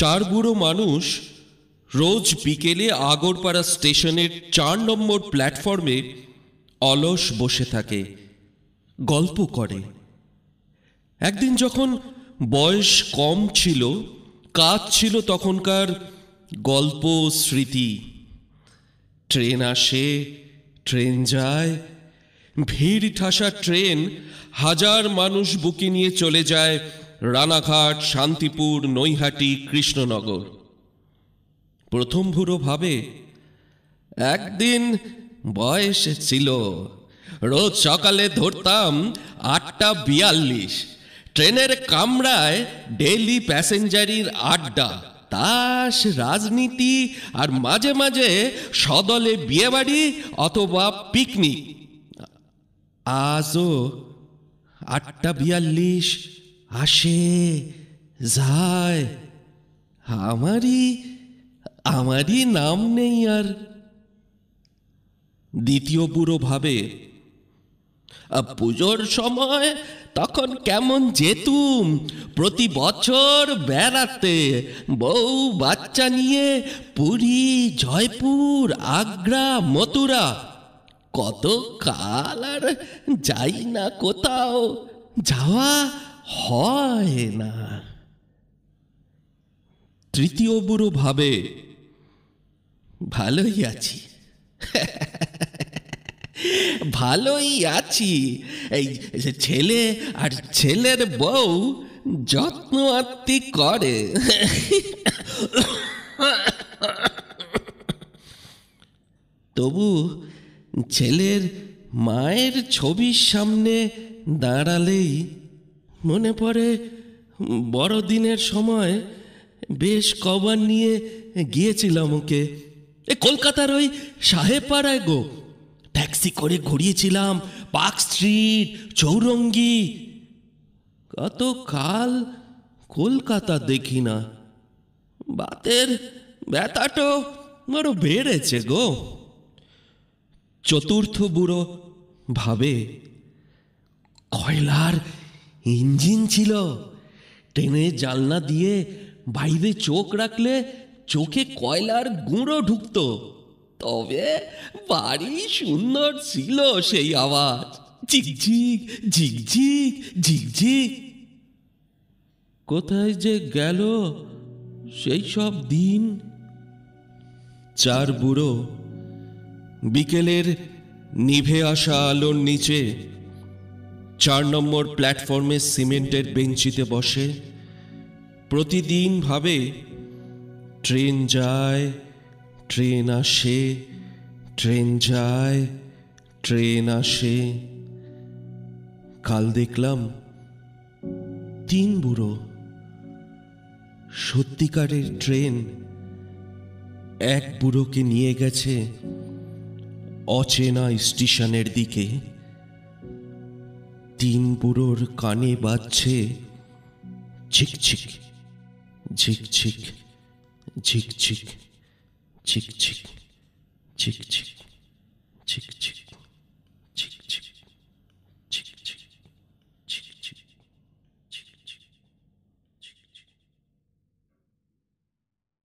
চার বুড়ো মানুষ রোজ বিকেলে আগরপাড়া স্টেশনের চার নম্বর প্ল্যাটফর্মে অলস বসে থাকে গল্প করে একদিন যখন বয়স কম ছিল কাজ ছিল তখনকার গল্প স্মৃতি ট্রেন আসে ট্রেন যায় ভিড় ঠাসা ট্রেন হাজার মানুষ বুকি নিয়ে চলে যায় রানাঘাট শান্তিপুর নৈহাটি কৃষ্ণনগর প্রথম ভুরো ভাবে একদিন বয়স ছিল রোজ সকালে ধরতাম আটটা বিয়াল্লিশ ট্রেনের কামরায় ডেলি প্যাসেঞ্জারির আড্ডা তাস রাজনীতি আর মাঝে মাঝে সদলে বিয়েবাড়ি অথবা পিকনিক আজও আটটা বিয়াল্লিশ আসে যায় আমারই আমারই নাম নেই আর দ্বিতীয় বুড়ো ভাবে পুজোর সময় তখন কেমন যেতুম প্রতি বছর বেড়াতে বউ বাচ্চা নিয়ে পুরী জয়পুর আগ্রা মথুরা কত কাল আর যাই না কোথাও যাওয়া হয় না তৃতীয় বুড়ো ভাবে ভালোই আছি ভালোই আছি এই ছেলে আর ছেলের বউ যত্ন আত্মি করে তবু ছেলের মায়ের ছবির সামনে দাঁড়ালেই মনে পড়ে বড়দিনের সময় বেশ কবার নিয়ে গিয়েছিলাম ওকে এ কলকাতার ওই সাহেবপাড়ায় গো ট্যাক্সি করে ঘুরিয়েছিলাম পার্ক স্ট্রিট চৌরঙ্গি কত কাল কলকাতা দেখি না বাতের ব্যথাটো বড় বেড়েছে গো চতুর্থ বুড়ো ভাবে কয়লার ইঞ্জিন ছিল টেনে জালনা দিয়ে বাইরে চোখ রাখলে চোখে কয়লার গুঁড়ো ঢুকত তবে বাড়ি সুন্দর ছিল সেই আওয়াজ ঝিকঝিক ঝিকঝিক ঝিকঝিক কোথায় যে গেল সেই সব দিন চার বুড়ো বিকেলের নিভে আসা আলোর নিচে চার নম্বর প্ল্যাটফর্মে সিমেন্টের বেঞ্চিতে বসে প্রতিদিন ভাবে ট্রেন যায় ট্রেন আসে ট্রেন যায় ট্রেন আসে কাল দেখলাম তিন বুড়ো সত্যিকারের ট্রেন এক বুড়োকে নিয়ে গেছে অচেনা স্টেশনের দিকে তিন বুড়োর কানে বাজছে ঝিকঝিক ঝিকঝিক ঝিকঝিক ঝিকঝিক ঝিকঝিক ঝিকঝিক